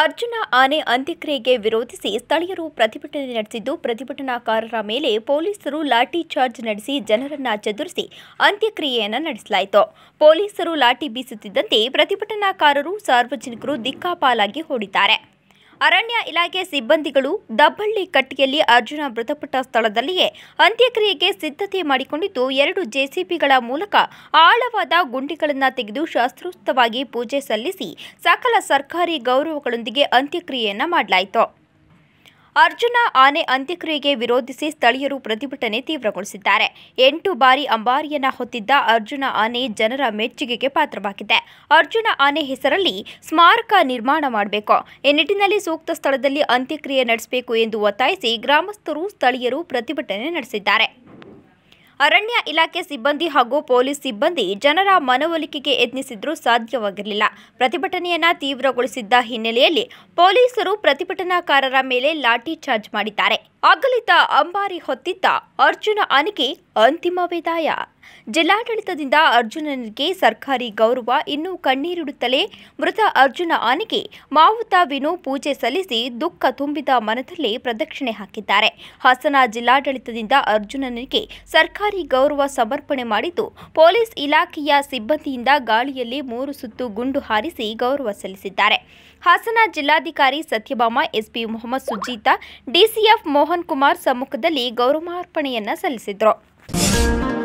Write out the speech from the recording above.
ಅರ್ಜುನ ಆನೆ ಅಂತ್ಯಕ್ರಿಯೆಗೆ ವಿರೋಧಿಸಿ ಸ್ಥಳೀಯರು ಪ್ರತಿಭಟನೆ ನಡೆಸಿದ್ದು ಪ್ರತಿಭಟನಾಕಾರರ ಮೇಲೆ ಪೊಲೀಸರು ಲಾಠಿ ಚಾರ್ಜ್ ನಡೆಸಿ ಜನರನ್ನ ಚದುರಿಸಿ ಅಂತ್ಯಕ್ರಿಯೆಯನ್ನು ನಡೆಸಲಾಯಿತು ಪೊಲೀಸರು ಲಾಠಿ ಬೀಸುತ್ತಿದ್ದಂತೆ ಪ್ರತಿಭಟನಾಕಾರರು ಸಾರ್ವಜನಿಕರು ದಿಕ್ಕಾಪಾಲಾಗಿ ಹೂಡಿದ್ದಾರೆ ಅರಣ್ಯ ಇಲಾಖೆ ಸಿಬ್ಬಂದಿಗಳು ದಬ್ಬಳ್ಳಿ ಕಟ್ಟಿಯಲ್ಲಿ ಅರ್ಜುನ ಮೃತಪಟ್ಟ ಸ್ಥಳದಲ್ಲಿಯೇ ಅಂತ್ಯಕ್ರಿಯೆಗೆ ಸಿದ್ಧತೆ ಮಾಡಿಕೊಂಡಿದ್ದು ಎರಡು ಜೆಸಿಬಿಗಳ ಮೂಲಕ ಆಳವಾದ ಗುಂಡಿಗಳನ್ನು ತೆಗೆದು ಶಾಸ್ತ್ರೋಕ್ತವಾಗಿ ಪೂಜೆ ಸಲ್ಲಿಸಿ ಸಕಲ ಸರ್ಕಾರಿ ಗೌರವಗಳೊಂದಿಗೆ ಅಂತ್ಯಕ್ರಿಯೆಯನ್ನು ಮಾಡಲಾಯಿತು ಅರ್ಜುನ ಆನೆ ಅಂತ್ಯಕ್ರಿಯೆಗೆ ವಿರೋಧಿಸಿ ಸ್ಥಳೀಯರು ಪ್ರತಿಭಟನೆ ತೀವ್ರಗೊಳಿಸಿದ್ದಾರೆ ಎಂಟು ಬಾರಿ ಅಂಬಾರಿಯನ್ನ ಹೊತ್ತಿದ್ದ ಅರ್ಜುನ ಆನೆ ಜನರ ಮೆಚ್ಚುಗೆಗೆ ಪಾತ್ರವಾಗಿದೆ ಅರ್ಜುನ ಆನೆ ಹೆಸರಲ್ಲಿ ಸ್ಮಾರಕ ನಿರ್ಮಾಣ ಮಾಡಬೇಕು ಈ ನಿಟ್ಟಿನಲ್ಲಿ ಸೂಕ್ತ ಸ್ಥಳದಲ್ಲಿ ಅಂತ್ಯಕ್ರಿಯೆ ನಡೆಸಬೇಕು ಎಂದು ಒತ್ತಾಯಿಸಿ ಗ್ರಾಮಸ್ಥರು ಸ್ಥಳೀಯರು ಪ್ರತಿಭಟನೆ ನಡೆಸಿದ್ದಾರೆ ಅರಣ್ಯ ಇಲಾಖೆ ಸಿಬ್ಬಂದಿ ಹಾಗೂ ಪೊಲೀಸ್ ಸಿಬ್ಬಂದಿ ಜನರ ಮನವೊಲಿಕೆಗೆ ಯತ್ನಿಸಿದ್ರೂ ಸಾಧ್ಯವಾಗಿರಲಿಲ್ಲ ಪ್ರತಿಭಟನೆಯನ್ನ ತೀವ್ರಗೊಳಿಸಿದ್ದ ಹಿನ್ನೆಲೆಯಲ್ಲಿ ಪೊಲೀಸರು ಪ್ರತಿಭಟನಾಕಾರರ ಮೇಲೆ ಲಾಠಿ ಚಾರ್ಜ್ ಮಾಡಿದ್ದಾರೆ ಅಗಲಿತ ಅಂಬಾರಿ ಹೊತ್ತಿದ್ದ ಅರ್ಜುನ ಆನೆಗೆ ಅಂತಿಮ ವಿದಾಯ ಜಿಲ್ಲಾಡಳಿತದಿಂದ ಅರ್ಜುನನಿಗೆ ಸರ್ಕಾರಿ ಗೌರವ ಇನ್ನೂ ಕಣ್ಣೀರಿಡುತ್ತಲೇ ಮೃತ ಅರ್ಜುನ ಆನೆಗೆ ಮಾವುತ ವಿನು ಪೂಜೆ ಸಲ್ಲಿಸಿ ದುಃಖ ತುಂಬಿದ ಮನದಲ್ಲೇ ಪ್ರದಕ್ಷಿಣೆ ಹಾಕಿದ್ದಾರೆ ಹಾಸನ ಜಿಲ್ಲಾಡಳಿತದಿಂದ ಅರ್ಜುನನಿಗೆ ಸರ್ಕಾರಿ ಗೌರವ ಸಮರ್ಪಣೆ ಮಾಡಿದ್ದು ಪೊಲೀಸ್ ಇಲಾಖೆಯ ಸಿಬ್ಬಂದಿಯಿಂದ ಗಾಳಿಯಲ್ಲಿ ಮೂರು ಸುತ್ತು ಗುಂಡು ಹಾರಿಸಿ ಗೌರವ ಸಲ್ಲಿಸಿದ್ದಾರೆ ಹಾಸನ ಜಿಲ್ಲಾಧಿಕಾರಿ ಸತ್ಯಭಾಮ ಎಸ್ಪಿ ಮೊಹಮ್ಮದ್ ಸುಜೀತಾ ಡಿಸಿಎಫ್ ಮೋಹನ್ ಮೋಹನ್ ಕುಮಾರ್ ಸಮ್ಮುಖದಲ್ಲಿ ಗೌರವಾರ್ಪಣೆಯನ್ನ ಸಲ್ಲಿಸಿದ್ರು